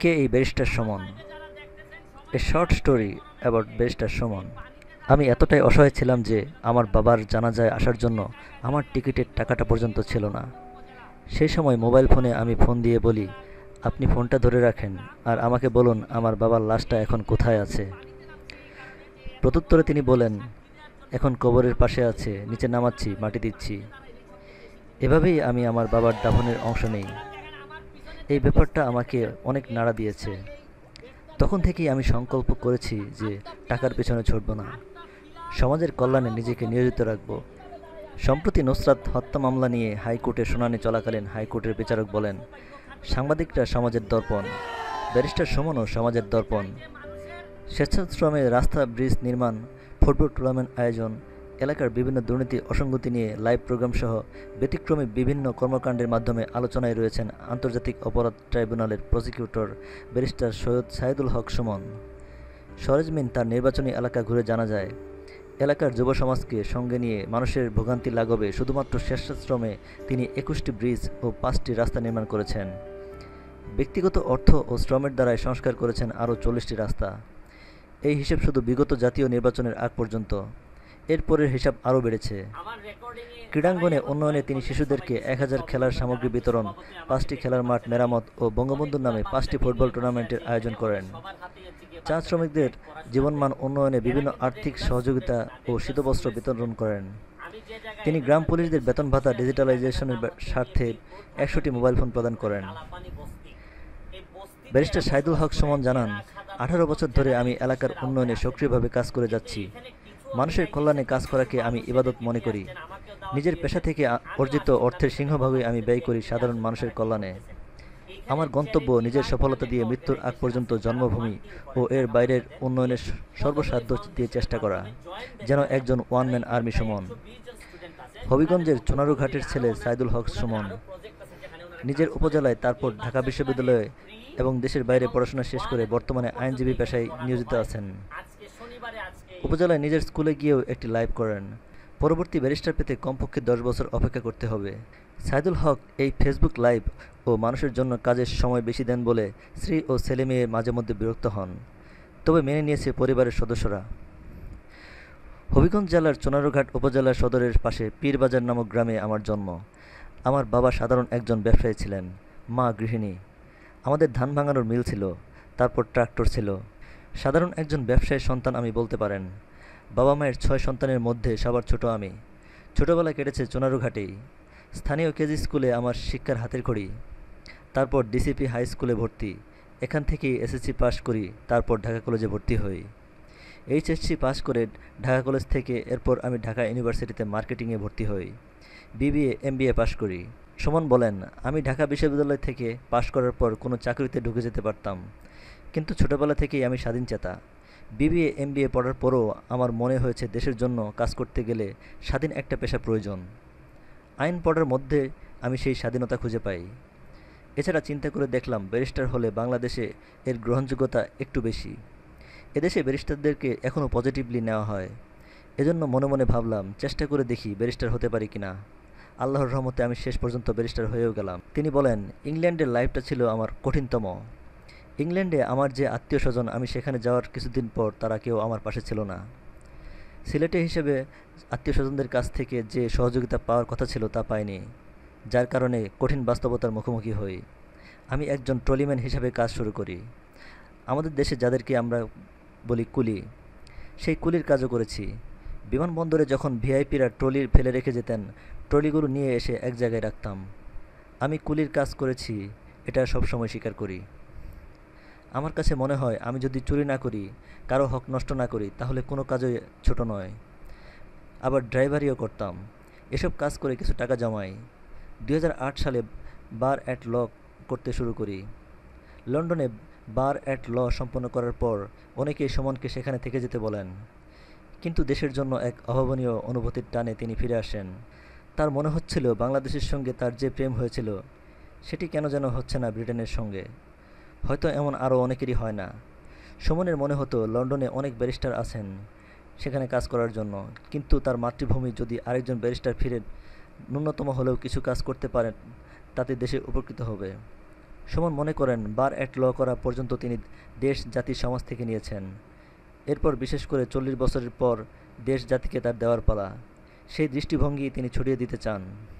কে এই barrister Suman a short story about barrister Suman আমি এতটাই অসহায় ছিলাম যে আমার বাবার জানাজায় আসার জন্য আমার টিকিটের টাকাটা পর্যন্ত ছিল না সেই সময় মোবাইল ফোনে আমি ফোন দিয়ে বলি আপনি ফোনটা ধরে রাখেন আর আমাকে বলুন আমার বাবার লাশটা এখন কোথায় আছে প্রত্যুত্তরে তিনি বলেন এখন কবরের পাশে আছে নিচে নামাচ্ছি মাটি দিচ্ছি এভাবেই আমি আমার বাবার দাফনের অংশ নেই এই ব্যাপারটা আমাকে অনেক নাড়া দিয়েছে তখন থেকেই আমি সংকল্প করেছি যে টাকার পেছনে ছুটব না সমাজের কল্যাণে নিজেকে নিয়োজিত রাখব সম্প্রতি নুসরাত হত্যা মামলা নিয়ে হাইকোর্টে শুনানি চলাকালীন হাইকোর্টের বিচারক বলেন সাংবাদিকরা সমাজের দর্পণ ব্যারিস্টার সমনও সমাজের দর্পণ স্বেচ্ছাশ্রমে রাস্তা ব্রিজ নির্মাণ ফুটবল টুর্নামেন্ট আয়োজন এলাকার বিভিন্ন দুর্নীতি অসঙ্গতি নিয়ে লাইভ প্রোগ্রাম সহ ব্যতিক্রমী বিভিন্ন কর্মকাণ্ডের মাধ্যমে আলোচনায় রয়েছেন আন্তর্জাতিক অপরাধ ট্রাইব্যুনালের প্রসিকিউটর ব্যারিস্টার সৈয়দ সাইদুল হক সুমন সরেজমিন তার নির্বাচনী এলাকা ঘুরে জানা যায় এলাকার যুব সমাজকে সঙ্গে নিয়ে মানুষের ভোগান্তি লাঘবে শুধুমাত্র শ্রেষ্ঠাশ্রমে তিনি একুশটি ব্রিজ ও পাঁচটি রাস্তা নির্মাণ করেছেন ব্যক্তিগত অর্থ ও শ্রমের দ্বারাই সংস্কার করেছেন আরও চল্লিশটি রাস্তা এই হিসেব শুধু বিগত জাতীয় নির্বাচনের আগ পর্যন্ত এরপরের হিসাব আরও বেড়েছে ক্রীড়াঙ্গনে উন্নয়নে তিনি শিশুদেরকে এক হাজার খেলার সামগ্রী বিতরণ পাঁচটি খেলার মাঠ মেরামত ও বঙ্গবন্ধুর নামে পাঁচটি ফুটবল টুর্নামেন্টের আয়োজন করেন চা শ্রমিকদের জীবনমান উন্নয়নে বিভিন্ন আর্থিক সহযোগিতা ও শীতবস্ত্র বিতরণ করেন তিনি গ্রাম পুলিশদের বেতন ভাতা ডিজিটালাইজেশনের স্বার্থে একশোটি মোবাইল ফোন প্রদান করেন ব্যারিস্টার সাইদুল হক সুমন জানান আঠারো বছর ধরে আমি এলাকার উন্নয়নে সক্রিয়ভাবে কাজ করে যাচ্ছি মানুষের কল্যাণে কাজ করাকে আমি ইবাদত মনে করি নিজের পেশা থেকে অর্জিত অর্থের সিংহভাগই আমি ব্যয় করি সাধারণ মানুষের কল্যাণে আমার গন্তব্য নিজের সফলতা দিয়ে মৃত্যুর আগ পর্যন্ত জন্মভূমি ও এর বাইরের উন্নয়নের সর্বসাধ্য দিয়ে চেষ্টা করা যেন একজন ওয়ান ম্যান আর্মি সুমন হবিগঞ্জের ঘাটের ছেলে সাইদুল হক সুমন নিজের উপজেলায় তারপর ঢাকা বিশ্ববিদ্যালয়ে এবং দেশের বাইরে পড়াশোনা শেষ করে বর্তমানে আইনজীবী পেশায় নিয়োজিত আছেন উপজেলায় নিজের স্কুলে গিয়েও একটি লাইভ করেন পরবর্তী ব্যারিস্টার পেতে কমপক্ষে দশ বছর অপেক্ষা করতে হবে সাইদুল হক এই ফেসবুক লাইভ ও মানুষের জন্য কাজের সময় বেশি দেন বলে স্ত্রী ও ছেলে মেয়ে মাঝে মধ্যে বিরক্ত হন তবে মেনে নিয়েছে পরিবারের সদস্যরা হবিগঞ্জ জেলার চোনারঘাট উপজেলা সদরের পাশে পীরবাজার নামক গ্রামে আমার জন্ম আমার বাবা সাধারণ একজন ব্যবসায়ী ছিলেন মা গৃহিণী আমাদের ধান ভাঙানোর মিল ছিল তারপর ট্রাক্টর ছিল সাধারণ একজন ব্যবসায়ী সন্তান আমি বলতে পারেন বাবা মায়ের ছয় সন্তানের মধ্যে সবার ছোট আমি ছোটবেলা কেটেছে চোনারুঘাটি স্থানীয় কেজি স্কুলে আমার শিক্ষার হাতের খড়ি তারপর ডিসিপি হাই স্কুলে ভর্তি এখান থেকে এসএসসি পাশ করি তারপর ঢাকা কলেজে ভর্তি হই এইচএসসি পাশ করে ঢাকা কলেজ থেকে এরপর আমি ঢাকা ইউনিভার্সিটিতে মার্কেটিংয়ে ভর্তি হই বিবিএ এমবিএ পাশ করি সমান বলেন আমি ঢাকা বিশ্ববিদ্যালয় থেকে পাশ করার পর কোনো চাকরিতে ঢুকে যেতে পারতাম কিন্তু ছোটোবেলা থেকেই আমি স্বাধীন চেতা বিবিএ এমবিএ পড়ার পরও আমার মনে হয়েছে দেশের জন্য কাজ করতে গেলে স্বাধীন একটা পেশা প্রয়োজন আইন পড়ার মধ্যে আমি সেই স্বাধীনতা খুঁজে পাই এছাড়া চিন্তা করে দেখলাম ব্যারিস্টার হলে বাংলাদেশে এর গ্রহণযোগ্যতা একটু বেশি এদেশে ব্যারিস্টারদেরকে এখনও পজিটিভলি নেওয়া হয় এজন্য মনে মনে ভাবলাম চেষ্টা করে দেখি ব্যারিস্টার হতে পারি কিনা আল্লাহর রহমতে আমি শেষ পর্যন্ত ব্যারিস্টার হয়েও গেলাম তিনি বলেন ইংল্যান্ডের লাইফটা ছিল আমার কঠিনতম ইংল্যান্ডে আমার যে আত্মীয় স্বজন আমি সেখানে যাওয়ার কিছুদিন পর তারা কেউ আমার পাশে ছিল না সিলেটে হিসেবে আত্মীয় স্বজনদের কাছ থেকে যে সহযোগিতা পাওয়ার কথা ছিল তা পাইনি যার কারণে কঠিন বাস্তবতার মুখোমুখি হই আমি একজন ট্রলিম্যান হিসাবে কাজ শুরু করি আমাদের দেশে যাদেরকে আমরা বলি কুলি সেই কুলির কাজও করেছি বিমানবন্দরে যখন ভিআইপিরা ট্রলি ফেলে রেখে যেতেন ট্রলিগুলো নিয়ে এসে এক জায়গায় রাখতাম আমি কুলির কাজ করেছি এটা সবসময় স্বীকার করি আমার কাছে মনে হয় আমি যদি চুরি না করি কারো হক নষ্ট না করি তাহলে কোনো কাজই ছোট নয় আবার ড্রাইভারিও করতাম এসব কাজ করে কিছু টাকা জমাই দু সালে বার অ্যাট ল করতে শুরু করি লন্ডনে বার অ্যাট ল সম্পন্ন করার পর অনেকেই সুমনকে সেখানে থেকে যেতে বলেন কিন্তু দেশের জন্য এক অভাবনীয় অনুভূতির টানে তিনি ফিরে আসেন তার মনে হচ্ছিল বাংলাদেশের সঙ্গে তার যে প্রেম হয়েছিল সেটি কেন যেন হচ্ছে না ব্রিটেনের সঙ্গে হয়তো এমন আরও অনেকেরই হয় না সুমনের মনে হতো লন্ডনে অনেক ব্যারিস্টার আছেন সেখানে কাজ করার জন্য কিন্তু তার মাতৃভূমি যদি আরেকজন ব্যারিস্টার ফিরে ন্যূনতম হলেও কিছু কাজ করতে পারেন তাতে দেশে উপকৃত হবে সুমন মনে করেন বার অ্যাট ল করা পর্যন্ত তিনি দেশ জাতির সমাজ থেকে নিয়েছেন এরপর বিশেষ করে চল্লিশ বছরের পর দেশ জাতিকে তার দেওয়ার পালা সেই দৃষ্টিভঙ্গি তিনি ছড়িয়ে দিতে চান